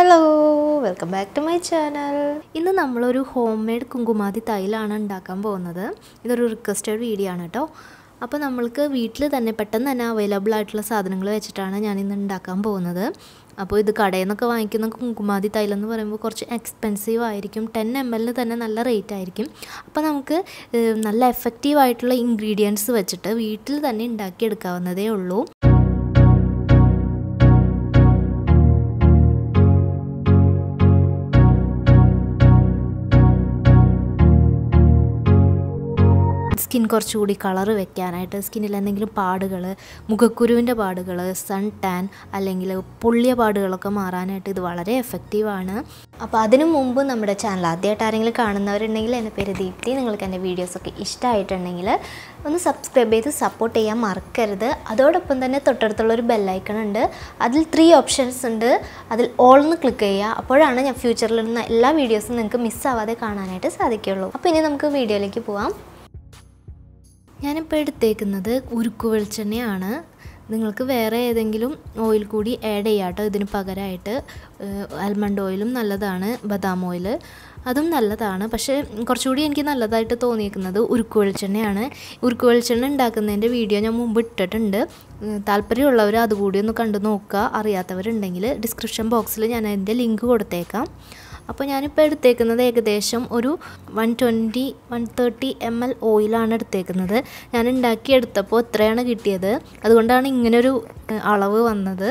hello welcome back to my channel ഇന്ന് നമ്മളൊരു home made Kumkumadi തൈലാണ് ഉണ്ടാക്കാൻ പോകുന്നത് ഇതൊരു റിക്വസ്റ്റഡ് വീഡിയോ ആണ് കേട്ടോ അപ്പോൾ നമ്മൾക്ക് വീട്ടിൽ തന്നെ പെട്ടെന്ന് തന്നെ അവൈലബിൾ ആയിട്ടുള്ള സാധനങ്ങൾ വെച്ചിട്ടാണ് ഞാനിന്ന് ഉണ്ടാക്കാൻ പോകുന്നത് അപ്പോൾ ഇത് കടയിൽ നിന്നൊക്കെ വാങ്ങിക്കുന്ന കുങ്കുമാതി തൈലം എന്ന് പറയുമ്പോൾ കുറച്ച് എക്സ്പെൻസീവ് ആയിരിക്കും ടെൻ എം എല്ലിന് തന്നെ നല്ല റേറ്റ് ആയിരിക്കും അപ്പോൾ നമുക്ക് നല്ല എഫക്റ്റീവ് ആയിട്ടുള്ള ഇൻഗ്രീഡിയൻസ് വെച്ചിട്ട് വീട്ടിൽ തന്നെ ഉണ്ടാക്കിയെടുക്കാവുന്നതേ ഉള്ളൂ സ്കിൻ കുറച്ചുകൂടി കളർ വെക്കാനായിട്ട് സ്കിന്നിൽ എന്തെങ്കിലും പാടുകൾ മുഖക്കുരുവിൻ്റെ പാടുകൾ സൺ ടാൻ അല്ലെങ്കിൽ പൊള്ളിയ പാടുകളൊക്കെ മാറാനായിട്ട് ഇത് വളരെ എഫക്റ്റീവാണ് അപ്പോൾ അതിനു മുമ്പ് നമ്മുടെ ചാനൽ ആദ്യമായിട്ട് ആരെങ്കിലും കാണുന്നവരുണ്ടെങ്കിൽ എൻ്റെ പേര് ദീപ്തി നിങ്ങൾക്ക് എൻ്റെ വീഡിയോസൊക്കെ ഇഷ്ടമായിട്ടുണ്ടെങ്കിൽ ഒന്ന് സബ്സ്ക്രൈബ് ചെയ്ത് സപ്പോർട്ട് ചെയ്യാൻ മറക്കരുത് അതോടൊപ്പം തന്നെ തൊട്ടടുത്തുള്ള ഒരു ബെല്ലൈക്കൺ ഉണ്ട് അതിൽ ത്രീ ഓപ്ഷൻസ് ഉണ്ട് അതിൽ ഓൾ ഒന്ന് ക്ലിക്ക് ചെയ്യുക അപ്പോഴാണ് ഞാൻ ഫ്യൂച്ചറിൽ നിന്ന് എല്ലാ വീഡിയോസും നിങ്ങൾക്ക് മിസ്സാവാതെ കാണാനായിട്ട് സാധിക്കുകയുള്ളൂ അപ്പോൾ ഇനി നമുക്ക് വീഡിയോയിലേക്ക് പോവാം ഞാനിപ്പോൾ എടുത്തേക്കുന്നത് ഉരുക്കു വെളിച്ചെണ്ണയാണ് നിങ്ങൾക്ക് വേറെ ഏതെങ്കിലും ഓയിൽ കൂടി ആഡ് ചെയ്യാം കേട്ടോ ഇതിന് പകരമായിട്ട് ആൽമണ്ട് ഓയിലും നല്ലതാണ് ബദാം ഓയിൽ അതും നല്ലതാണ് പക്ഷേ കുറച്ചുകൂടി എനിക്ക് നല്ലതായിട്ട് തോന്നിയിരിക്കുന്നത് ഉരുക്കു വെളിച്ചെണ്ണയാണ് ഉരുക്കു വെളിച്ചെണ്ണ ഉണ്ടാക്കുന്നതിൻ്റെ വീഡിയോ ഞാൻ മുമ്പ് ഇട്ടിട്ടുണ്ട് താല്പര്യമുള്ളവർ അതുകൂടി ഒന്ന് കണ്ടു നോക്കുക അറിയാത്തവരുണ്ടെങ്കിൽ ഡിസ്ക്രിപ്ഷൻ ബോക്സിൽ ഞാൻ അതിൻ്റെ ലിങ്ക് കൊടുത്തേക്കാം അപ്പോൾ ഞാനിപ്പോൾ എടുത്തേക്കുന്നത് ഏകദേശം ഒരു one twenty one thirty M L ഓയിലാണ് എടുത്തേക്കുന്നത് ഞാൻ ഉണ്ടാക്കിയെടുത്തപ്പോൾ ഇത്രയാണ് കിട്ടിയത് അതുകൊണ്ടാണ് ഇങ്ങനൊരു അളവ് വന്നത്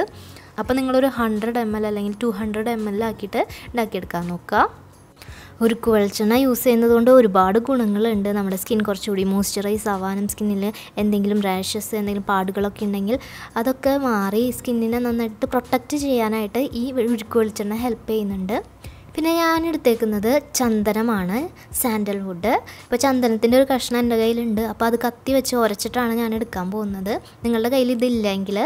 അപ്പോൾ നിങ്ങളൊരു ഹൺഡ്രഡ് എം എൽ അല്ലെങ്കിൽ ടു ഹൺഡ്രഡ് എം എൽ ആക്കിയിട്ട് ഉണ്ടാക്കിയെടുക്കാൻ നോക്കുക ഒരു കുഴച്ചെണ്ണ യൂസ് ചെയ്യുന്നത് കൊണ്ട് ഒരുപാട് ഗുണങ്ങളുണ്ട് നമ്മുടെ സ്കിൻ കുറച്ചുകൂടി മോയ്സ്ചറൈസ് ആവാനും സ്കിന്നിൽ എന്തെങ്കിലും റാഷസ് എന്തെങ്കിലും പാടുകളൊക്കെ ഉണ്ടെങ്കിൽ അതൊക്കെ മാറി സ്കിന്നിനെ നന്നായിട്ട് പ്രൊട്ടക്റ്റ് ചെയ്യാനായിട്ട് ഈ ഉഴുക്ക് വെളിച്ചെണ്ണ ഹെൽപ്പ് ചെയ്യുന്നുണ്ട് പിന്നെ ഞാൻ എടുത്തേക്കുന്നത് ചന്ദനമാണ് സാൻഡൽവുഡ് ഇപ്പോൾ ചന്ദനത്തിൻ്റെ ഒരു കഷ്ണം എൻ്റെ കയ്യിലുണ്ട് അപ്പോൾ അത് കത്തി വെച്ച് ഉരച്ചിട്ടാണ് ഞാൻ എടുക്കാൻ പോകുന്നത് നിങ്ങളുടെ കയ്യിൽ ഇതില്ലെങ്കിൽ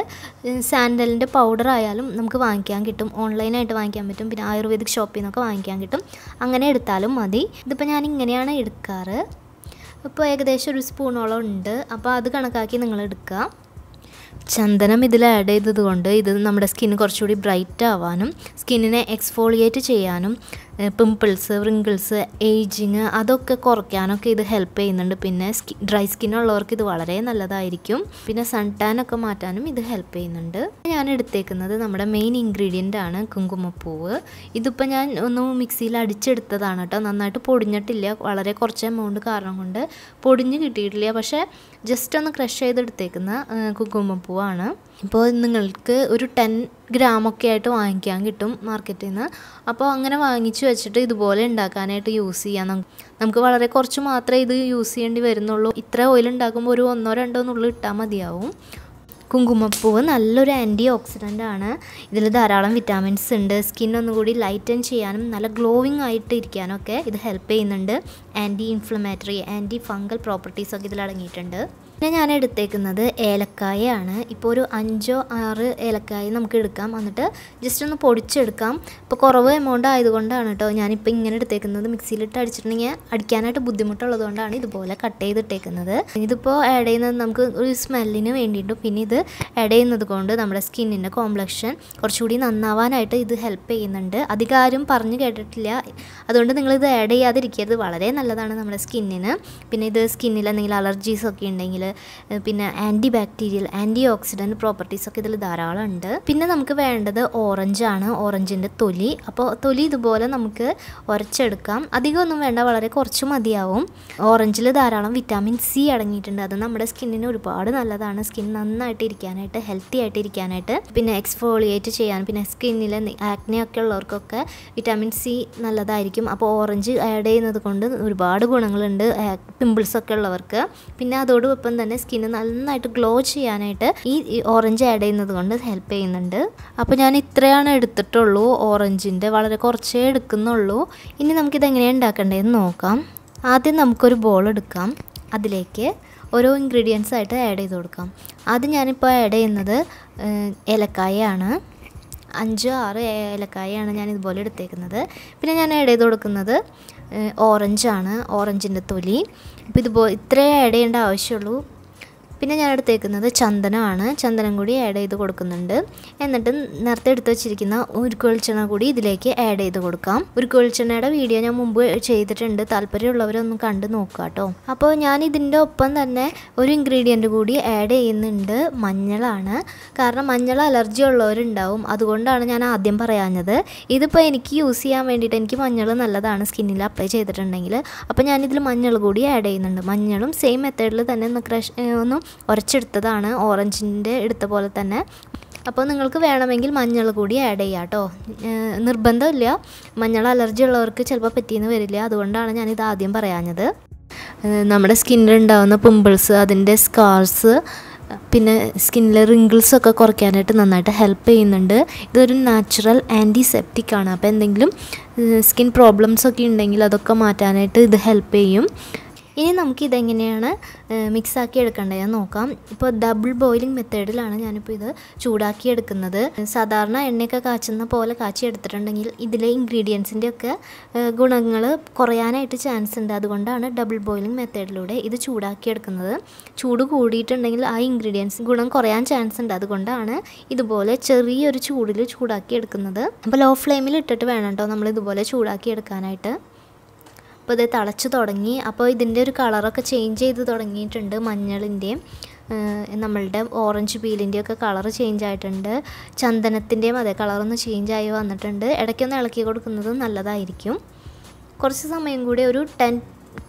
സാൻഡലിൻ്റെ പൗഡർ ആയാലും നമുക്ക് വാങ്ങിക്കാൻ കിട്ടും ഓൺലൈനായിട്ട് വാങ്ങിക്കാൻ പറ്റും പിന്നെ ആയുർവേദിക് ഷോപ്പിൽ നിന്നൊക്കെ വാങ്ങിക്കാൻ കിട്ടും അങ്ങനെ എടുത്താലും മതി ഇതിപ്പോൾ ഞാൻ ഇങ്ങനെയാണ് എടുക്കാറ് ഇപ്പോൾ ഏകദേശം ഒരു സ്പൂണോളം ഉണ്ട് അപ്പോൾ അത് കണക്കാക്കി നിങ്ങൾ എടുക്കുക ചന്ദനം ഇതിൽ ആഡ് ചെയ്തത് കൊണ്ട് ഇത് നമ്മുടെ സ്കിൻ കുറച്ചുകൂടി ബ്രൈറ്റ് ആവാനും സ്കിന്നിനെ എക്സ്ഫോളിയേറ്റ് ചെയ്യാനും പിമ്പിൾസ് റിങ്കിൾസ് ഏജിങ് അതൊക്കെ കുറയ്ക്കാനൊക്കെ ഇത് ഹെൽപ്പ് ചെയ്യുന്നുണ്ട് പിന്നെ സ്കി ഡ്രൈ സ്കിന്നുള്ളവർക്ക് ഇത് വളരെ നല്ലതായിരിക്കും പിന്നെ സൺ മാറ്റാനും ഇത് ഹെൽപ്പ് ചെയ്യുന്നുണ്ട് ഞാൻ എടുത്തേക്കുന്നത് നമ്മുടെ മെയിൻ ഇൻഗ്രീഡിയൻ്റ് ആണ് കുങ്കുമപ്പൂവ് ഇതിപ്പോൾ ഞാൻ ഒന്ന് മിക്സിയിൽ അടിച്ചെടുത്തതാണ് കേട്ടോ നന്നായിട്ട് പൊടിഞ്ഞിട്ടില്ല വളരെ കുറച്ച് എമൗണ്ട് കാരണം കൊണ്ട് പൊടിഞ്ഞ് കിട്ടിയിട്ടില്ല പക്ഷേ ജസ്റ്റ് ഒന്ന് ക്രഷ് ചെയ്തെടുത്തേക്കുന്ന കുങ്കുമപ്പൂവാണ് ഇപ്പോൾ നിങ്ങൾക്ക് ഒരു ടെൻ ഗ്രാമൊക്കെ ആയിട്ട് വാങ്ങിക്കാൻ കിട്ടും മാർക്കറ്റിൽ നിന്ന് അപ്പോൾ അങ്ങനെ വാങ്ങിച്ചു വെച്ചിട്ട് ഇതുപോലെ ഉണ്ടാക്കാനായിട്ട് യൂസ് ചെയ്യാം നമുക്ക് വളരെ കുറച്ച് മാത്രമേ ഇത് യൂസ് ചെയ്യേണ്ടി വരുന്നുള്ളൂ ഇത്ര ഓയിൽ ഉണ്ടാക്കുമ്പോൾ ഒരു ഒന്നോ രണ്ടോ നുള്ളിൽ ഇട്ടാൽ മതിയാവും കുങ്കുമപ്പൂവ് നല്ലൊരു ആൻറ്റി ഓക്സിഡൻ്റ് ആണ് ഇതിൽ ധാരാളം വിറ്റാമിൻസ് ഉണ്ട് സ്കിൻ ഒന്നുകൂടി ലൈറ്റൻ ചെയ്യാനും നല്ല ഗ്ലോവിങ് ആയിട്ട് ഇരിക്കാനൊക്കെ ഇത് ഹെൽപ്പ് ചെയ്യുന്നുണ്ട് ആൻറ്റി ഇൻഫ്ലമേറ്ററി ആൻറ്റി ഫംഗൽ പ്രോപ്പർട്ടീസൊക്കെ ഇതിൽ അടങ്ങിയിട്ടുണ്ട് പിന്നെ ഞാൻ എടുത്തേക്കുന്നത് ഏലക്കായയാണ് ഇപ്പോൾ ഒരു അഞ്ചോ ആറ് ഏലക്കായ നമുക്ക് എടുക്കാം എന്നിട്ട് ജസ്റ്റ് ഒന്ന് പൊടിച്ചെടുക്കാം ഇപ്പോൾ കുറവ് എമൗണ്ട് ആയതുകൊണ്ടാണ് കേട്ടോ ഞാനിപ്പോൾ ഇങ്ങനെ എടുത്തേക്കുന്നത് മിക്സിയിലിട്ട് അടിച്ചിട്ടുണ്ടെങ്കിൽ അടിക്കാനായിട്ട് കൊണ്ടാണ് ഇതുപോലെ കട്ട് ചെയ്തിട്ടേക്കുന്നത് ഇതിപ്പോൾ ആഡ് ചെയ്യുന്നത് നമുക്ക് ഒരു സ്മെല്ലിന് വേണ്ടിയിട്ടും പിന്നെ ഇത് ആഡ് ചെയ്യുന്നത് കൊണ്ട് നമ്മുടെ സ്കിന്നിൻ്റെ കോംപ്ലക്ഷൻ കുറച്ചുകൂടി നന്നാവാനായിട്ട് ഇത് ഹെൽപ്പ് ചെയ്യുന്നുണ്ട് അധികാരും പറഞ്ഞു കേട്ടിട്ടില്ല അതുകൊണ്ട് നിങ്ങളിത് ആഡ് ചെയ്യാതിരിക്കരുത് വളരെ നല്ലതാണ് നമ്മുടെ സ്കിന്നിന് പിന്നെ ഇത് സ്കിന്നിൽ എന്തെങ്കിലും അലർജീസ് ഒക്കെ ഉണ്ടെങ്കിൽ പിന്നെ ആൻറ്റി ബാക്ടീരിയൽ ആൻറ്റി ഓക്സിഡൻറ്റ് പ്രോപ്പർട്ടീസൊക്കെ ഇതിൽ ധാരാളം ഉണ്ട് പിന്നെ നമുക്ക് വേണ്ടത് ഓറഞ്ചാണ് ഓറഞ്ചിൻ്റെ തൊലി അപ്പോൾ തൊലി ഇതുപോലെ നമുക്ക് ഉരച്ചെടുക്കാം അധികമൊന്നും വേണ്ട വളരെ കുറച്ച് മതിയാവും ഓറഞ്ചിൽ ധാരാളം വിറ്റാമിൻ സി അടങ്ങിയിട്ടുണ്ട് അത് നമ്മുടെ സ്കിന്നിന് ഒരുപാട് നല്ലതാണ് സ്കിൻ നന്നായിട്ട് ഇരിക്കാനായിട്ട് ഹെൽത്തി ആയിട്ട് ഇരിക്കാനായിട്ട് പിന്നെ എക്സ്ഫോളിയേറ്റ് ചെയ്യാൻ പിന്നെ സ്കിന്നിലെ ആക്നെയൊക്കെ ഉള്ളവർക്കൊക്കെ വിറ്റാമിൻ സി നല്ലതായിരിക്കും അപ്പോൾ ഓറഞ്ച് ആഡ് ചെയ്യുന്നത് കൊണ്ട് ഒരുപാട് ഗുണങ്ങളുണ്ട് പിമ്പിൾസൊക്കെ ഉള്ളവർക്ക് പിന്നെ അതോടൊപ്പം ഒപ്പം തന്നെ സ്കിന്ന് നന്നായിട്ട് ഗ്ലോ ചെയ്യാനായിട്ട് ഈ ഓറഞ്ച് ആഡ് ചെയ്യുന്നത് കൊണ്ട് ഹെൽപ്പ് ചെയ്യുന്നുണ്ട് അപ്പോൾ ഞാൻ ഇത്രയാണ് എടുത്തിട്ടുള്ളൂ ഓറഞ്ചിൻ്റെ വളരെ കുറച്ചേ എടുക്കുന്നുള്ളൂ ഇനി നമുക്കിത് എങ്ങനെയാണ് ഉണ്ടാക്കേണ്ടതെന്ന് നോക്കാം ആദ്യം നമുക്കൊരു ബോൾ എടുക്കാം അതിലേക്ക് ഓരോ ഇൻഗ്രീഡിയൻസ് ആയിട്ട് ആഡ് ചെയ്ത് കൊടുക്കാം അത് ഞാനിപ്പോൾ ആഡ് ചെയ്യുന്നത് ഏലക്കായാണ് അഞ്ചോ ആറോ ഏലക്കായാണ് ഞാൻ ഇതുപോലെ എടുത്തേക്കുന്നത് പിന്നെ ഞാൻ ആഡ് ചെയ്ത് കൊടുക്കുന്നത് ഓറഞ്ചാണ് ഓറഞ്ചിൻ്റെ തൊലി ഇപ്പോൾ ഇതുപോലെ ഇത്രയേ ആഡ് ആവശ്യമുള്ളൂ പിന്നെ ഞാൻ എടുത്തേക്കുന്നത് ചന്ദനമാണ് ചന്ദനം കൂടി ആഡ് ചെയ്ത് കൊടുക്കുന്നുണ്ട് എന്നിട്ട് നേരത്തെ എടുത്തു വെച്ചിരിക്കുന്ന ഉരുക്ക് വെളിച്ചെണ്ണ കൂടി ഇതിലേക്ക് ആഡ് ചെയ്ത് കൊടുക്കാം ഉരുക്ക് വെളിച്ചെണ്ണയുടെ വീഡിയോ ഞാൻ മുമ്പ് ചെയ്തിട്ടുണ്ട് താല്പര്യമുള്ളവരൊന്നും കണ്ട് നോക്കുക കേട്ടോ അപ്പോൾ ഞാൻ ഇതിൻ്റെ ഒപ്പം തന്നെ ഒരു ഇൻഗ്രീഡിയൻറ്റ് കൂടി ആഡ് ചെയ്യുന്നുണ്ട് മഞ്ഞളാണ് കാരണം മഞ്ഞൾ അലർജി ഉള്ളവരുണ്ടാവും അതുകൊണ്ടാണ് ഞാൻ ആദ്യം പറയാഞ്ഞത് ഇതിപ്പോൾ എനിക്ക് യൂസ് ചെയ്യാൻ വേണ്ടിയിട്ട് എനിക്ക് മഞ്ഞൾ നല്ലതാണ് സ്കിന്നിൽ അപ്ലൈ ചെയ്തിട്ടുണ്ടെങ്കിൽ അപ്പോൾ ഞാനിതിൽ മഞ്ഞൾ കൂടി ആഡ് ചെയ്യുന്നുണ്ട് മഞ്ഞളും സെയിം മെത്തേഡിൽ തന്നെ ഒന്ന് ക്രഷ് ഒന്ന് ഉരച്ചെടുത്തതാണ് ഓറഞ്ചിൻ്റെ എടുത്ത പോലെ തന്നെ അപ്പോൾ നിങ്ങൾക്ക് വേണമെങ്കിൽ മഞ്ഞൾ കൂടി ആഡ് ചെയ്യാം കേട്ടോ നിർബന്ധമില്ല മഞ്ഞൾ അലർജി ഉള്ളവർക്ക് ചിലപ്പോൾ പറ്റിയെന്ന് വരില്ല അതുകൊണ്ടാണ് ഞാനിത് ആദ്യം പറയാഞ്ഞത് നമ്മുടെ സ്കിന്നിൽ ഉണ്ടാകുന്ന പിമ്പിൾസ് അതിൻ്റെ സ്കാർസ് പിന്നെ സ്കിന്നിലെ റിങ്കിൾസ് ഒക്കെ കുറയ്ക്കാനായിട്ട് നന്നായിട്ട് ഹെൽപ്പ് ചെയ്യുന്നുണ്ട് ഇതൊരു നാച്ചുറൽ ആൻറ്റിസെപ്റ്റിക് ആണ് അപ്പോൾ എന്തെങ്കിലും സ്കിൻ പ്രോബ്ലംസ് ഒക്കെ ഉണ്ടെങ്കിൽ അതൊക്കെ മാറ്റാനായിട്ട് ഇത് ഹെൽപ്പ് ചെയ്യും ഇനി നമുക്ക് ഇതെങ്ങനെയാണ് മിക്സാക്കി എടുക്കേണ്ടതെന്ന് നോക്കാം ഇപ്പോൾ ഡബിൾ ബോയിലിംഗ് മെത്തേഡിലാണ് ഞാനിപ്പോൾ ഇത് ചൂടാക്കി എടുക്കുന്നത് സാധാരണ എണ്ണയൊക്കെ കാച്ചുന്ന പോലെ കാച്ചി എടുത്തിട്ടുണ്ടെങ്കിൽ ഇതിലെ ഇൻഗ്രീഡിയൻസിൻ്റെ ഒക്കെ ഗുണങ്ങൾ കുറയാനായിട്ട് ചാൻസ് ഉണ്ട് അതുകൊണ്ടാണ് ഡബിൾ ബോയിലിംഗ് മെത്തേഡിലൂടെ ഇത് ചൂടാക്കി എടുക്കുന്നത് ചൂട് കൂടിയിട്ടുണ്ടെങ്കിൽ ആ ഇൻഗ്രീഡിയൻസ് ഗുണം കുറയാൻ ചാൻസ് ഉണ്ട് അതുകൊണ്ടാണ് ഇതുപോലെ ചെറിയൊരു ചൂടിൽ ചൂടാക്കി എടുക്കുന്നത് അപ്പോൾ ലോ ഫ്ലെയിമിൽ ഇട്ടിട്ട് വേണം കേട്ടോ നമ്മൾ ഇതുപോലെ ചൂടാക്കി എടുക്കാനായിട്ട് അപ്പോൾ ഇത് തിളച്ച് തുടങ്ങി അപ്പോൾ ഇതിൻ്റെ ഒരു കളറൊക്കെ ചേഞ്ച് ചെയ്ത് തുടങ്ങിയിട്ടുണ്ട് മഞ്ഞളിൻ്റെയും നമ്മളുടെ ഓറഞ്ച് പീലിൻ്റെയൊക്കെ കളർ ചേഞ്ച് ആയിട്ടുണ്ട് ചന്ദനത്തിൻ്റെയും അതേ കളറൊന്ന് ചേഞ്ച് ആയി വന്നിട്ടുണ്ട് ഇടയ്ക്കൊന്ന് ഇളക്കി കൊടുക്കുന്നത് നല്ലതായിരിക്കും കുറച്ച് സമയം കൂടി ഒരു ten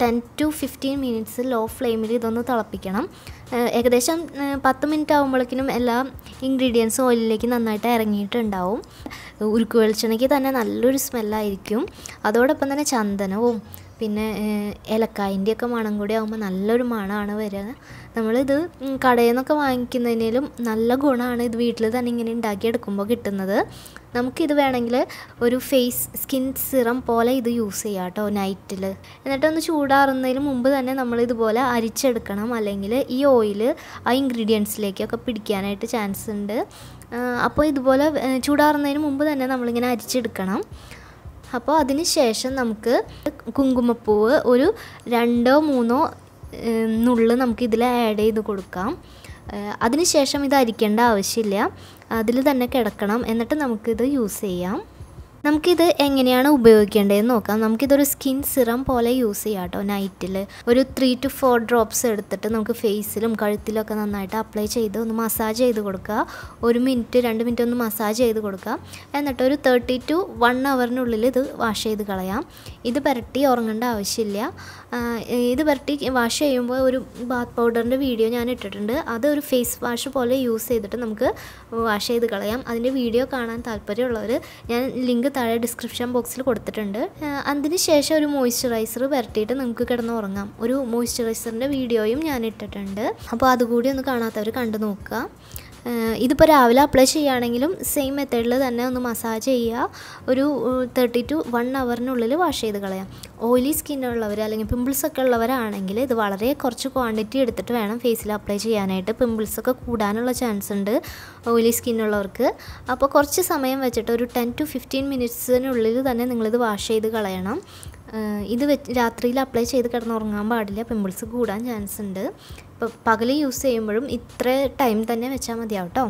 ten to fifteen minutes low ഫ്ലെയിമിൽ ഇതൊന്ന് തിളപ്പിക്കണം ഏകദേശം പത്ത് മിനിറ്റ് ആകുമ്പോഴേക്കും എല്ലാ ഇൻഗ്രീഡിയൻസും ഓയിലിലേക്ക് നന്നായിട്ട് ഇറങ്ങിയിട്ടുണ്ടാവും ഉരുക്ക് വെളിച്ചെണ്ണയ്ക്ക് തന്നെ നല്ലൊരു സ്മെല്ലായിരിക്കും അതോടൊപ്പം തന്നെ ചന്ദനവും പിന്നെ ഒക്കെ മണം കൂടി ആകുമ്പോൾ നല്ലൊരു മണമാണ് വരിക നമ്മളിത് കടയിൽ നിന്നൊക്കെ വാങ്ങിക്കുന്നതിനേലും നല്ല ഗുണമാണ് ഇത് വീട്ടിൽ തന്നെ ഇങ്ങനെ ഉണ്ടാക്കിയെടുക്കുമ്പോൾ കിട്ടുന്നത് നമുക്കിത് വേണമെങ്കിൽ ഒരു ഫേസ് സ്കിൻ സിറം പോലെ ഇത് യൂസ് ചെയ്യാം കേട്ടോ നൈറ്റിൽ എന്നിട്ടൊന്ന് ചൂടാറുന്നതിന് മുമ്പ് തന്നെ നമ്മൾ ഇതുപോലെ അരിച്ചെടുക്കണം അല്ലെങ്കിൽ ഈ ഓയിൽ ആ ഇൻഗ്രീഡിയൻസിലേക്കൊക്കെ പിടിക്കാനായിട്ട് ചാൻസ് ഉണ്ട് അപ്പോൾ ഇതുപോലെ ചൂടാറുന്നതിന് മുമ്പ് തന്നെ നമ്മളിങ്ങനെ അരിച്ചെടുക്കണം അപ്പോൾ അതിന് ശേഷം നമുക്ക് കുങ്കുമപ്പൂവ് ഒരു രണ്ടോ മൂന്നോ നുള്ള് നമുക്ക് ഇതിൽ ആഡ് ചെയ്ത് കൊടുക്കാം അതിനുശേഷം ഇത് അരിക്കേണ്ട ആവശ്യമില്ല അതിൽ തന്നെ കിടക്കണം എന്നിട്ട് നമുക്കിത് യൂസ് ചെയ്യാം നമുക്കിത് എങ്ങനെയാണ് ഉപയോഗിക്കേണ്ടതെന്ന് നോക്കാം നമുക്കിതൊരു സ്കിൻ സിറം പോലെ യൂസ് ചെയ്യാം കേട്ടോ നൈറ്റിൽ ഒരു ത്രീ ടു ഫോർ ഡ്രോപ്സ് എടുത്തിട്ട് നമുക്ക് ഫേസിലും കഴുത്തിലൊക്കെ നന്നായിട്ട് അപ്ലൈ ചെയ്ത് ഒന്ന് മസാജ് ചെയ്ത് കൊടുക്കുക ഒരു മിനിറ്റ് രണ്ട് മിനിറ്റ് ഒന്ന് മസാജ് ചെയ്ത് കൊടുക്കുക എന്നിട്ട് ഒരു തേർട്ടി ടു വൺ അവറിനുള്ളിൽ ഇത് വാഷ് ചെയ്ത് കളയാം ഇത് പുരട്ടി ഉറങ്ങേണ്ട ആവശ്യമില്ല ഇത് പുരട്ടി വാഷ് ചെയ്യുമ്പോൾ ഒരു ബാത്ത് പൗഡറിൻ്റെ വീഡിയോ ഞാൻ ഇട്ടിട്ടുണ്ട് അത് ഒരു ഫേസ് വാഷ് പോലെ യൂസ് ചെയ്തിട്ട് നമുക്ക് വാഷ് ചെയ്ത് കളയാം അതിൻ്റെ വീഡിയോ കാണാൻ താല്പര്യമുള്ളവർ ഞാൻ ലിങ്ക് താഴെ ഡിസ്ക്രിപ്ഷൻ ബോക്സിൽ കൊടുത്തിട്ടുണ്ട് അതിന് ശേഷം ഒരു മോയ്സ്ചറൈസർ വരട്ടിയിട്ട് നമുക്ക് കിടന്ന് ഉറങ്ങാം ഒരു മോയ്സ്ചറൈസറിൻ്റെ വീഡിയോയും ഞാൻ ഇട്ടിട്ടുണ്ട് അപ്പോൾ അതുകൂടി ഒന്ന് കാണാത്തവർ കണ്ടു നോക്കുക ഇതിപ്പോൾ രാവിലെ അപ്ലൈ ചെയ്യുകയാണെങ്കിലും സെയിം മെത്തേഡിൽ തന്നെ ഒന്ന് മസാജ് ചെയ്യുക ഒരു തേർട്ടി ടു വൺ അവറിനുള്ളിൽ വാഷ് ചെയ്ത് കളയാം ഓയിലി സ്കിന്നുള്ളവർ അല്ലെങ്കിൽ പിമ്പിൾസ് ഒക്കെ ഉള്ളവരാണെങ്കിൽ ഇത് വളരെ കുറച്ച് ക്വാണ്ടിറ്റി എടുത്തിട്ട് വേണം ഫേസിൽ അപ്ലൈ ചെയ്യാനായിട്ട് പിമ്പിൾസ് ഒക്കെ കൂടാനുള്ള ചാൻസ് ഉണ്ട് ഓയിലി സ്കിന്നുള്ളവർക്ക് അപ്പോൾ കുറച്ച് സമയം വെച്ചിട്ട് ഒരു ടെൻ ടു ഫിഫ്റ്റീൻ മിനിറ്റ്സിനുള്ളിൽ തന്നെ നിങ്ങളിത് വാഷ് ചെയ്ത് കളയണം ഇത് രാത്രിയിൽ അപ്ലൈ ചെയ്ത് കിടന്നുറങ്ങാൻ പാടില്ല പിമ്പിൾസ് കൂടാൻ ചാൻസ് ഉണ്ട് പകൽ യൂസ് ചെയ്യുമ്പോഴും ഇത്ര ടൈം തന്നെ വെച്ചാൽ മതിയാവും കേട്ടോ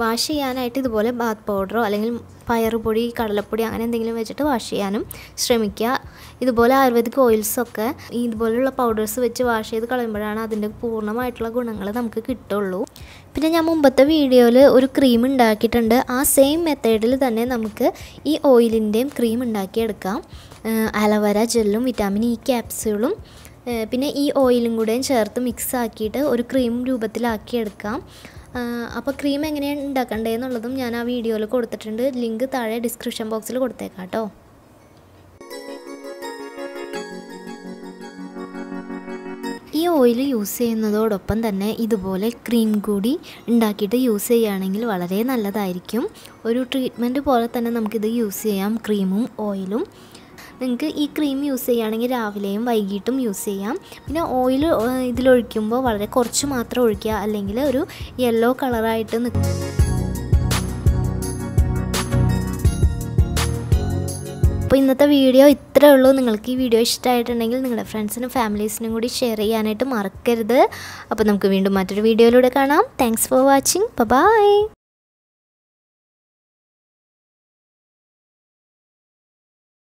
വാഷ് ചെയ്യാനായിട്ട് ഇതുപോലെ ബാത്ത് പൗഡറോ അല്ലെങ്കിൽ പയറുപൊടി കടലപ്പൊടി അങ്ങനെ എന്തെങ്കിലും വെച്ചിട്ട് വാഷ് ചെയ്യാനും ശ്രമിക്കുക ഇതുപോലെ ആയുർവേദിക് ഓയിൽസൊക്കെ ഇതുപോലെയുള്ള പൗഡേഴ്സ് വെച്ച് വാഷ് ചെയ്ത് കളയുമ്പോഴാണ് അതിൻ്റെ പൂർണ്ണമായിട്ടുള്ള ഗുണങ്ങൾ നമുക്ക് കിട്ടുള്ളൂ പിന്നെ ഞാൻ മുമ്പത്തെ വീഡിയോയിൽ ഒരു ക്രീം ഉണ്ടാക്കിയിട്ടുണ്ട് ആ സെയിം മെത്തേഡിൽ തന്നെ നമുക്ക് ഈ ഓയിലിൻ്റെയും ക്രീം ഉണ്ടാക്കിയെടുക്കാം അലവര ജെല്ലും വിറ്റാമിൻ ഇ ക്യാപ്സ്യൂളും പിന്നെ ഈ ഓയിലും കൂടെയും ചേർത്ത് മിക്സ് ആക്കിയിട്ട് ഒരു ക്രീം രൂപത്തിലാക്കിയെടുക്കാം അപ്പോൾ ക്രീം എങ്ങനെയാണ് ഉണ്ടാക്കേണ്ടതെന്നുള്ളതും ഞാൻ ആ വീഡിയോയിൽ കൊടുത്തിട്ടുണ്ട് ലിങ്ക് താഴെ ഡിസ്ക്രിപ്ഷൻ ബോക്സിൽ കൊടുത്തേക്കാം കേട്ടോ ഈ ഓയിൽ യൂസ് ചെയ്യുന്നതോടൊപ്പം തന്നെ ഇതുപോലെ ക്രീം കൂടി ഉണ്ടാക്കിയിട്ട് യൂസ് ചെയ്യുകയാണെങ്കിൽ വളരെ നല്ലതായിരിക്കും ഒരു ട്രീറ്റ്മെൻറ്റ് പോലെ തന്നെ നമുക്കിത് യൂസ് ചെയ്യാം ക്രീമും ഓയിലും നിങ്ങൾക്ക് ഈ ക്രീം യൂസ് ചെയ്യുകയാണെങ്കിൽ രാവിലെയും വൈകിട്ടും യൂസ് ചെയ്യാം പിന്നെ ഓയിൽ ഇതിലൊഴിക്കുമ്പോൾ വളരെ കുറച്ച് മാത്രം ഒഴിക്കുക അല്ലെങ്കിൽ ഒരു യെല്ലോ കളറായിട്ട് നിൽക്കും അപ്പോൾ ഇന്നത്തെ വീഡിയോ ഇത്രേ ഉള്ളൂ നിങ്ങൾക്ക് ഈ വീഡിയോ ഇഷ്ടമായിട്ടുണ്ടെങ്കിൽ നിങ്ങളുടെ ഫ്രണ്ട്സിനും ഫാമിലീസിനും കൂടി ഷെയർ ചെയ്യാനായിട്ട് മറക്കരുത് അപ്പോൾ നമുക്ക് വീണ്ടും മറ്റൊരു വീഡിയോയിലൂടെ കാണാം താങ്ക്സ് ഫോർ വാച്ചിങ് ബൈ